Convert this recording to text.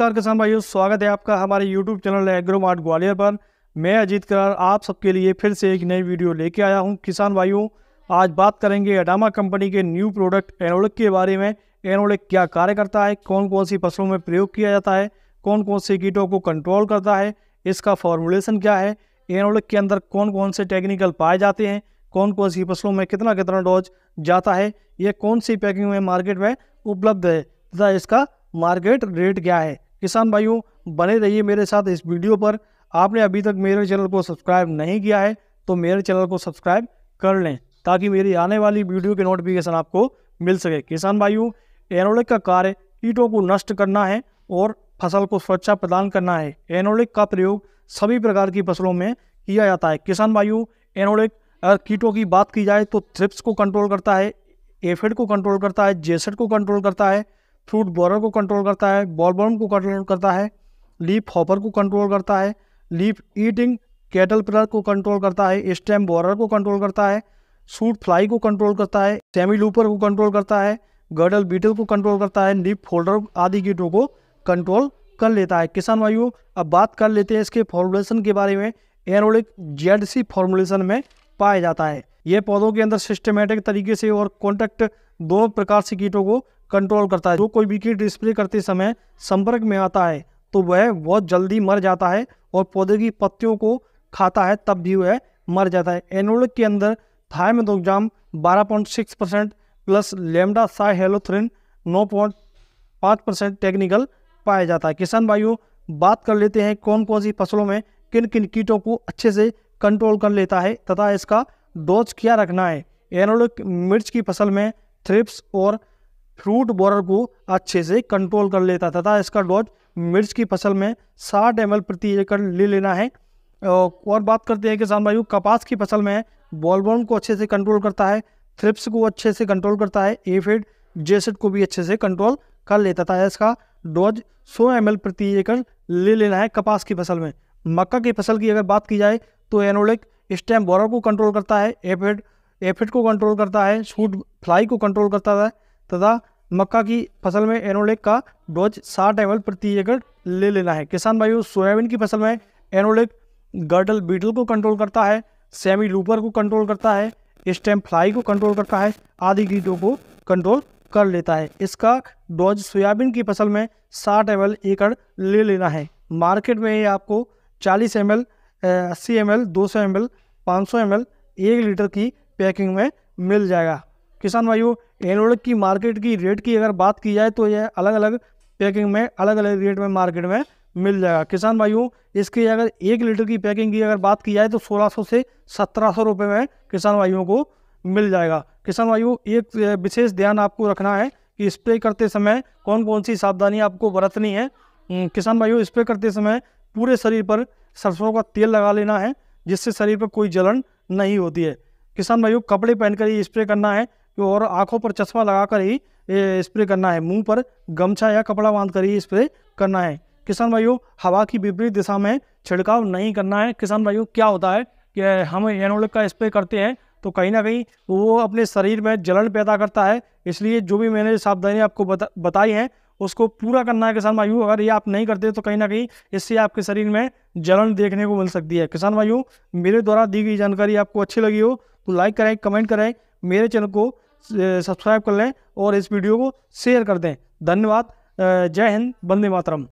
नमस्कार किसान भाइयों स्वागत है आपका हमारे YouTube channel Agro Mart Gwalior पर मैं अजीत करार आप सबके लिए फिर से एक नई वीडियो लेके आया हूं किसान भाइयों आज बात करेंगे अडामा कंपनी के न्यू प्रोडक्ट एनोलिक के बारे में एनोलिक क्या कार्य करता है कौन कौन सी फसलों में प्रयोग किया जाता है कौन कौन से कीटों को कंट्रोल करता है इसका फॉर्मुलेशन क्या है एनोलिक के अंदर कौन कौन से टेक्निकल पाए जाते हैं कौन कौन सी फसलों में कितना कितना डोज जाता है यह कौन सी पैकिंग में मार्केट में उपलब्ध है तथा इसका मार्केट रेट क्या है किसान भाइयों बने रहिए मेरे साथ इस वीडियो पर आपने अभी तक मेरे चैनल को सब्सक्राइब नहीं किया है तो मेरे चैनल को सब्सक्राइब कर लें ताकि मेरी आने वाली वीडियो के नोटिफिकेशन आपको मिल सके किसान भाइयों एनोलिक का कार्य कीटों को नष्ट करना है और फसल को सुरक्षा प्रदान करना है एनोलिक का प्रयोग सभी प्रकार की फसलों में किया जाता है किसान भाइयों एनोलिक अगर कीटों की बात की जाए तो थ्रिप्स को कंट्रोल करता है एफेड को कंट्रोल करता है जेसेड को कंट्रोल करता है फ्रूट बोरर को कंट्रोल करता है बॉलबॉर्म को कंट्रोल करता है लीप हॉपर को कंट्रोल करता है लीप ईटिंग कैटल पिलर को कंट्रोल करता है स्टेम बोरर को कंट्रोल करता है सूट फ्लाई को कंट्रोल करता है सेमी लूपर को कंट्रोल करता है गर्डल बीटल को कंट्रोल करता है लीप फोल्डर आदि कीटों को कंट्रोल कर लेता है किसान वायु अब बात कर लेते हैं इसके फॉर्मुलेशन के बारे में एनोलिक जेड सी फॉर्मुलेशन में पाया जाता है ये पौधों के अंदर सिस्टमेटिक तरीके से और कॉन्टैक्ट दोनों प्रकार से कीटों को कंट्रोल करता है जो कोई भी कीट स्प्रे करते समय संपर्क में आता है तो वह बहुत जल्दी मर जाता है और पौधे की पत्तियों को खाता है तब भी वह मर जाता है एनोलिक के अंदर point six percent plus lambda cyhalothrin पाँच परसेंट टेक्निकल पाया जाता है किसान भाइयों बात कर लेते हैं कौन कौन सी फसलों में किन किन कीटों को अच्छे से कंट्रोल कर लेता है तथा इसका डोज क्या रखना है एनोलिक मिर्च की फसल में थ्रिप्स और फ्रूट बोरर को अच्छे से कंट्रोल कर लेता तथा इसका डोज मिर्च की फसल में 60 एम प्रति एकड़ ले लेना है और बात करते हैं किसान भाइयों कपास की फसल में बॉलबॉर्म को अच्छे से कंट्रोल करता है थ्रिप्स को अच्छे से कंट्रोल करता है एफिड जेसिड को भी अच्छे से कंट्रोल कर लेता था इसका डोज 100 एम प्रति एकड़ ले लेना है कपास की फसल में मक्का की फसल की अगर बात की जाए तो एनोलिक स्टैम बोरर को कंट्रोल करता है एफिड एफिड को कंट्रोल करता है सूट फ्लाई को कंट्रोल करता है तथा मक्का की फसल में एनोलेक का डोज साठ एम प्रति एकड़ ले लेना है किसान भाइयों सोयाबीन की फसल में एनोलेक गर्डल बीटल को कंट्रोल करता है सेमी लूपर को कंट्रोल करता है स्टेम फ्लाई को कंट्रोल करता है आदि कीटों को कंट्रोल कर लेता है इसका डोज सोयाबीन की फसल में 60 एम एकड़ ले लेना है मार्केट में ये आपको 40 एम एल अस्सी एम एल दो सौ एम एल पाँच सौ एम एल एक लीटर की पैकिंग में मिल जाएगा किसान भाइयों एनोड की मार्केट की रेट की अगर बात की जाए तो यह अलग अलग पैकिंग में अलग अलग रेट में मार्केट में मिल जाएगा किसान भाइयों इसकी अगर एक लीटर की पैकिंग की अगर बात की जाए तो 1600 से 1700 रुपए में किसान भाइयों को मिल जाएगा किसान भाइयों एक विशेष ध्यान आपको रखना है कि स्प्रे करते समय कौन कौन सी सावधानी आपको बरतनी है हम्म, किसान भाइयों स्प्रे करते समय पूरे शरीर पर सरसों का तेल लगा लेना है जिससे शरीर पर कोई जलन नहीं होती है किसान भाइयों कपड़े पहनकर ही स्प्रे करना है और आंखों पर चश्मा लगाकर ही स्प्रे करना है मुंह पर गमछा या कपड़ा बांध कर ही स्प्रे करना है किसान भाइयों हवा की विपरीत दिशा में छिड़काव नहीं करना है किसान भाइयों क्या होता है कि हम एनोलिक का स्प्रे करते हैं तो कहीं ना कहीं वो अपने शरीर में जलन पैदा करता है इसलिए जो भी मैंने सावधानी आपको बता बताई हैं उसको पूरा करना है किसान भाइयों अगर ये आप नहीं करते तो कहीं ना कहीं इससे आपके शरीर में जलन देखने को मिल सकती है किसान भाइयों मेरे द्वारा दी गई जानकारी आपको अच्छी लगी हो तो लाइक करें कमेंट करें मेरे चैनल को सब्सक्राइब कर लें और इस वीडियो को शेयर कर दें धन्यवाद जय हिंद बंदे मातरम